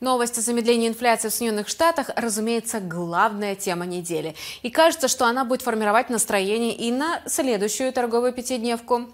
Новость о замедлении инфляции в Соединенных Штатах, разумеется, главная тема недели. И кажется, что она будет формировать настроение и на следующую торговую пятидневку.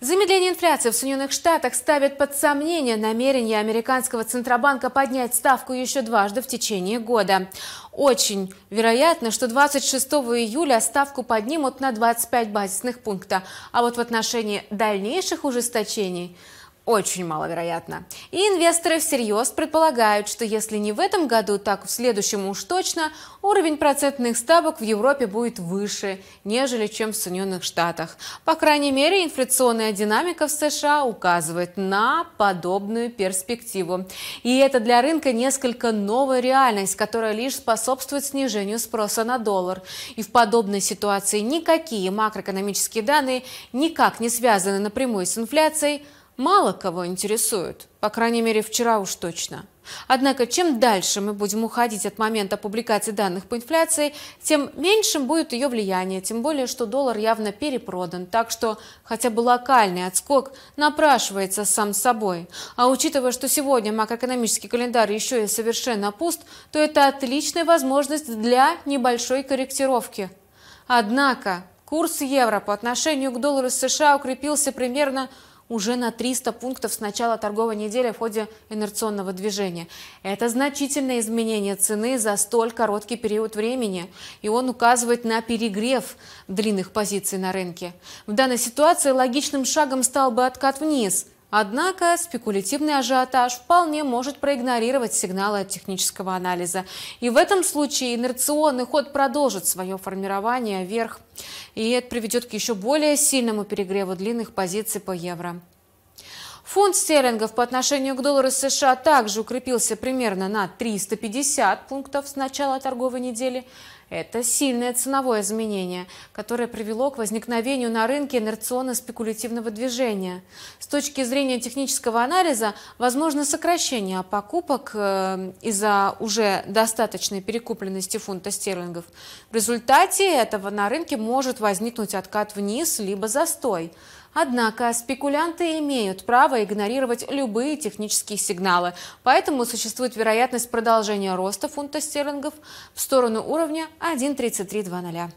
Замедление инфляции в Соединенных Штатах ставит под сомнение намерение американского Центробанка поднять ставку еще дважды в течение года. Очень вероятно, что 26 июля ставку поднимут на 25 базисных пункта. А вот в отношении дальнейших ужесточений – очень маловероятно. И инвесторы всерьез предполагают, что если не в этом году, так в следующем уж точно уровень процентных ставок в Европе будет выше, нежели чем в Соединенных Штатах. По крайней мере, инфляционная динамика в США указывает на подобную перспективу. И это для рынка несколько новая реальность, которая лишь способствует снижению спроса на доллар. И в подобной ситуации никакие макроэкономические данные никак не связаны напрямую с инфляцией, мало кого интересуют, по крайней мере вчера уж точно. Однако чем дальше мы будем уходить от момента публикации данных по инфляции, тем меньшим будет ее влияние, тем более, что доллар явно перепродан, так что хотя бы локальный отскок напрашивается сам собой. А учитывая, что сегодня макроэкономический календарь еще и совершенно пуст, то это отличная возможность для небольшой корректировки. Однако курс евро по отношению к доллару США укрепился примерно уже на 300 пунктов с начала торговой недели в ходе инерционного движения. Это значительное изменение цены за столь короткий период времени, и он указывает на перегрев длинных позиций на рынке. В данной ситуации логичным шагом стал бы откат вниз – Однако спекулятивный ажиотаж вполне может проигнорировать сигналы от технического анализа. И в этом случае инерционный ход продолжит свое формирование вверх. И это приведет к еще более сильному перегреву длинных позиций по евро. Фунт стерлингов по отношению к доллару США также укрепился примерно на 350 пунктов с начала торговой недели. Это сильное ценовое изменение, которое привело к возникновению на рынке инерционно-спекулятивного движения. С точки зрения технического анализа, возможно сокращение покупок э, из-за уже достаточной перекупленности фунта стерлингов. В результате этого на рынке может возникнуть откат вниз, либо застой. Однако спекулянты имеют право игнорировать любые технические сигналы, поэтому существует вероятность продолжения роста фунта стерлингов в сторону уровня 13300.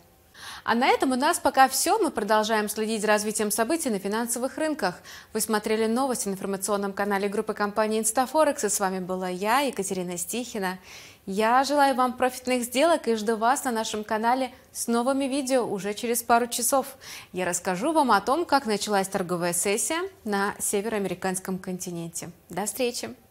А на этом у нас пока все. Мы продолжаем следить за развитием событий на финансовых рынках. Вы смотрели новости на информационном канале группы компании «Инстафорекс». И с вами была я, Екатерина Стихина. Я желаю вам профитных сделок и жду вас на нашем канале с новыми видео уже через пару часов. Я расскажу вам о том, как началась торговая сессия на североамериканском континенте. До встречи!